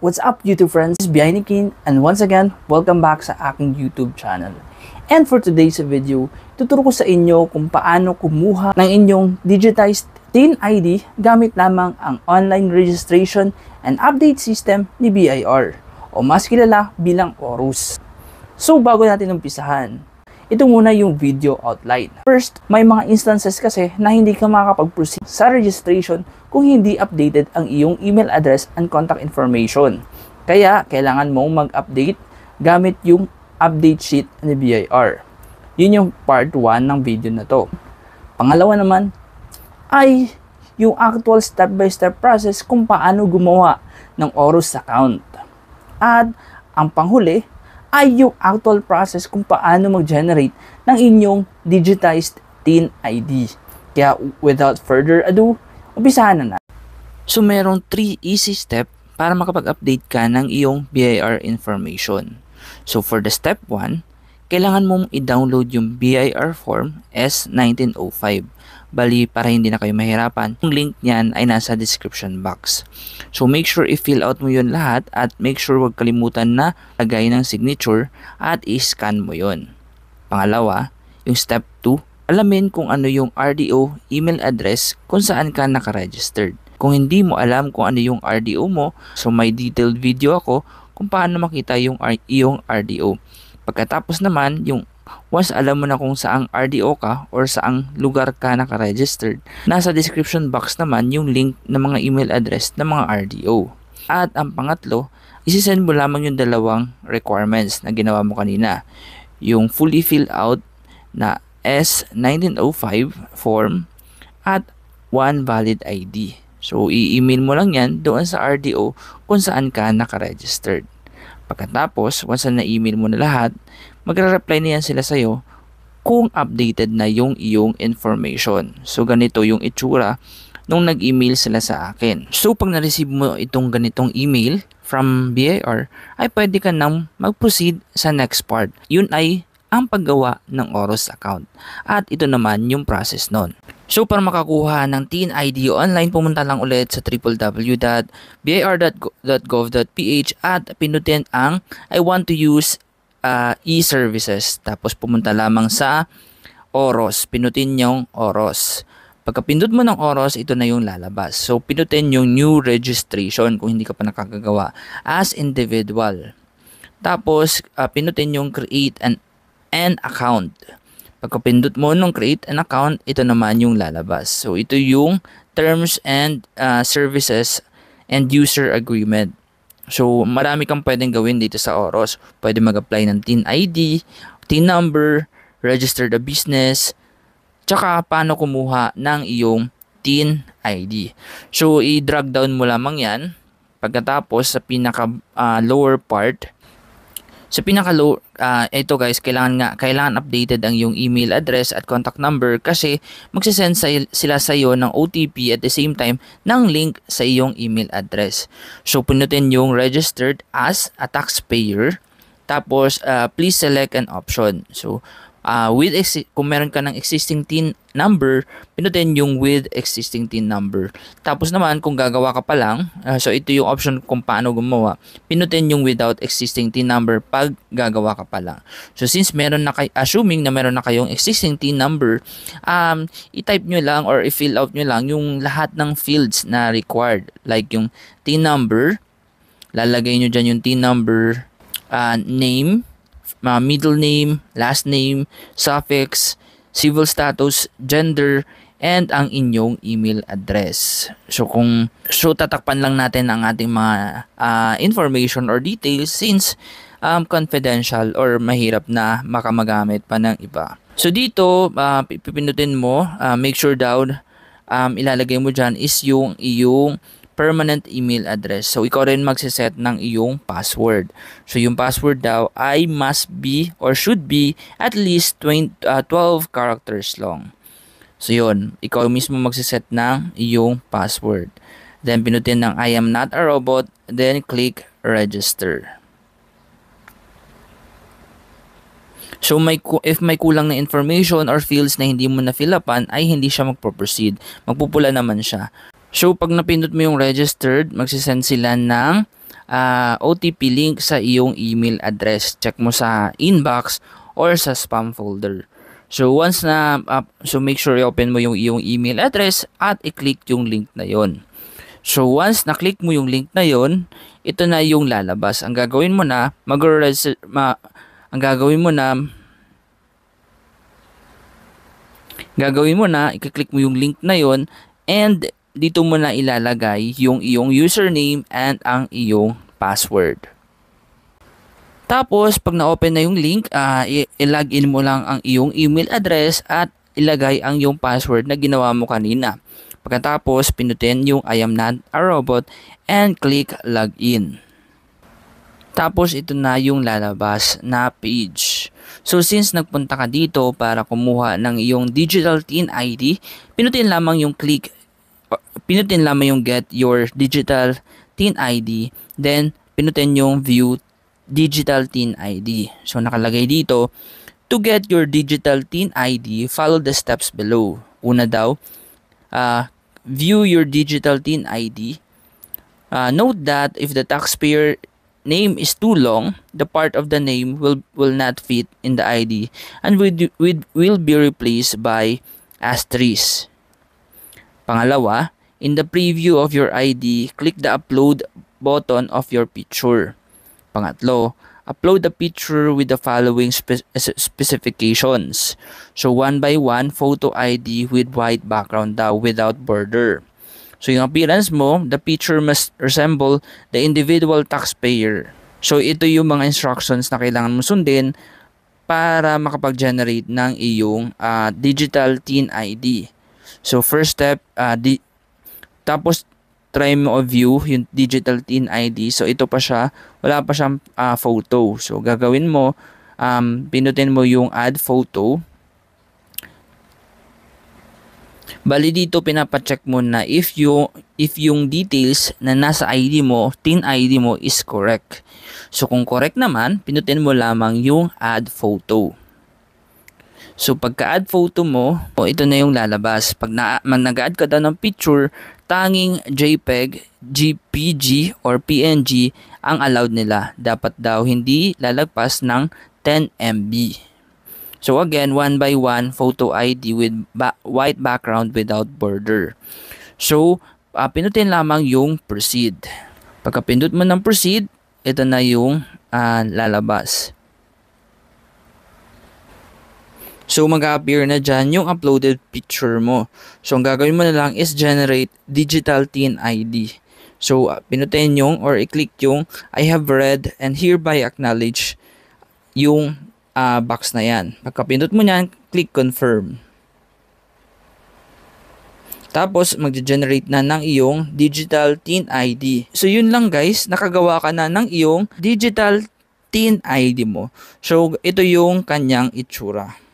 What's up YouTube friends? This is Behind King and once again, welcome back sa aking YouTube channel. And for today's video, tuturo ko sa inyo kung paano kumuha ng inyong digitized TIN ID gamit lamang ang online registration and update system ni BIR o mas kilala bilang Orus. So bago natin umpisahan, ito muna yung video outline. First, may mga instances kasi na hindi ka makakapag-proceed sa registration kung hindi updated ang iyong email address and contact information. Kaya, kailangan mong mag-update gamit yung update sheet ni BIR. Yun yung part 1 ng video na to. Pangalawa naman ay yung actual step-by-step -step process kung paano gumawa ng Oros account. At ang panghuli ay yung actual process kung paano mag-generate ng inyong digitized TIN ID. Kaya without further ado, umpisahan na natin. So merong 3 easy step para makapag-update ka ng iyong BIR information. So for the step 1, kailangan mong i-download yung BIR form S1905 Bali, para hindi na kayo mahirapan, yung link niyan ay nasa description box. So, make sure i-fill out mo yun lahat at make sure wag kalimutan na lagay ng signature at i-scan mo yun. Pangalawa, yung step 2, alamin kung ano yung RDO email address kung saan ka nakaregistered. Kung hindi mo alam kung ano yung RDO mo, so may detailed video ako kung paano makita yung, yung RDO. Pagkatapos naman, yung Once alam mo na kung saang RDO ka or saang lugar ka nakaregistered, nasa description box naman yung link ng mga email address ng mga RDO. At ang pangatlo, isisend mo lamang yung dalawang requirements na ginawa mo kanina. Yung fully filled out na S1905 form at one valid ID. So, i-email mo lang yan doon sa RDO kung saan ka nakaregistered. Pagkatapos, once na na-email mo na lahat, magre-reply na yan sila sa'yo kung updated na yung iyong information. So, ganito yung itsura nung nag-email sila sa akin. So, pag na-receive mo itong ganitong email from BAR, ay pwede ka nang mag-proceed sa next part. Yun ay ang paggawa ng Oros account. At ito naman yung process nun. So para makakuha ng teen ID online, pumunta lang ulit sa www.bir.gov.ph at pinutin ang I want to use uh, e-services. Tapos pumunta lamang sa oros. Pinutin yung oros. Pagkapindot mo ng Oros, ito na yung lalabas. So, pinutin yung new registration kung hindi ka pa nakakagawa as individual. Tapos, uh, pinutin yung create an, an account. Pagkapindot mo nung create an account, ito naman yung lalabas. So ito yung terms and uh, services and user agreement. So marami kang pwedeng gawin dito sa Oros. Pwede mag-apply ng TIN ID, TIN number, register the business, tsaka paano kumuha ng iyong TIN ID. So i-drag down mo lamang yan. Pagkatapos sa pinaka uh, lower part, sa pinaka low, uh, ah, ito guys, kailangan nga kailangan updated ang yung email address at contact number kasi magse-send sila sa iyo ng OTP at the same time ng link sa iyong email address. So pinutin yung registered as a taxpayer tapos uh, please select an option. So uh, with exi- kung meron ka ng existing TIN number, pinutin yung with existing TIN number. Tapos naman, kung gagawa ka pa lang, uh, so ito yung option kung paano gumawa, pinutin yung without existing TIN number pag gagawa ka pa lang. So since meron na kay, assuming na meron na kayong existing TIN number, um, i-type nyo lang or i-fill out nyo lang yung lahat ng fields na required. Like yung TIN number, lalagay nyo dyan yung TIN number, uh, name, uh, middle name, last name, suffix, civil status, gender, and ang inyong email address. So kung so tatakpan lang natin ang ating mga uh, information or details since um, confidential or mahirap na makamagamit pa ng iba. So dito uh, pipindutin mo, uh, make sure daw um, ilalagay mo dyan is yung iyong permanent email address. So, ikaw rin magsiset ng iyong password. So, yung password daw ay must be or should be at least 20, uh, 12 characters long. So, yun. Ikaw mismo magsiset ng iyong password. Then, pinutin ng I am not a robot. Then, click register. So may if may kulang na information or fields na hindi mo na fill upan ay hindi siya magpo-proceed. Magpupula naman siya. So, pag napindot mo yung registered, magsisend sila ng uh, ah, OTP link sa iyong email address. Check mo sa inbox or sa spam folder. So, once na, uh, so make sure i-open mo yung iyong email address at i-click yung link na yon. So, once na-click mo yung link na yon, ito na yung lalabas. Ang gagawin mo na, mag ma ang gagawin mo na, gagawin mo na, i-click mo yung link na yon and dito mo na ilalagay yung iyong username and ang iyong password. Tapos, pag na-open na yung link, uh, ilagin mo lang ang iyong email address at ilagay ang iyong password na ginawa mo kanina. Pagkatapos, pinutin yung I am not a robot and click login. Tapos, ito na yung lalabas na page. So, since nagpunta ka dito para kumuha ng iyong digital TIN ID, pinutin lamang yung click pinutin lamang yung get your digital TIN ID, then pinutin yung view digital TIN ID. So nakalagay dito, to get your digital TIN ID, follow the steps below. Una daw, uh, view your digital TIN ID. Uh, ah, note that if the taxpayer name is too long, the part of the name will will not fit in the ID and will, will, will be replaced by asterisk. Pangalawa, in the preview of your ID, click the upload button of your picture. Pangatlo, upload the picture with the following spe- specifications. So one by one photo ID with white background daw without border. So yung appearance mo, the picture must resemble the individual taxpayer. So ito yung mga instructions na kailangan mo sundin para makapag-generate ng iyong uh, digital TIN ID. So first step, uh, di- tapos try mo view yung digital TIN ID. So ito pa siya, wala pa siyang uh, photo. So gagawin mo, um, pinutin mo yung add photo. Bali dito pinapacheck mo na if yung if yung details na nasa ID mo, TIN ID mo is correct. So kung correct naman, pinutin mo lamang yung add photo. So pagka-add photo mo, oh, ito na yung lalabas. Pag na, nag-add ka daw ng picture, tanging JPEG, GPG or PNG ang allowed nila. Dapat daw hindi lalagpas ng 10 MB. So again, one by one photo ID with ba- white background without border. So, uh, pinutin lamang yung proceed. Pagka-pindot mo ng proceed, ito na yung uh, lalabas. So mag-appear na dyan yung uploaded picture mo. So ang gagawin mo na lang is generate digital TIN ID. So ah, pinutin yung or i-click yung I have read and hereby acknowledge yung uh, box na yan. Pagkapindot mo niyan, click confirm. Tapos, mag-generate na ng iyong digital TIN ID. So, yun lang guys, nakagawa ka na ng iyong digital TIN ID mo. So, ito yung kanyang itsura.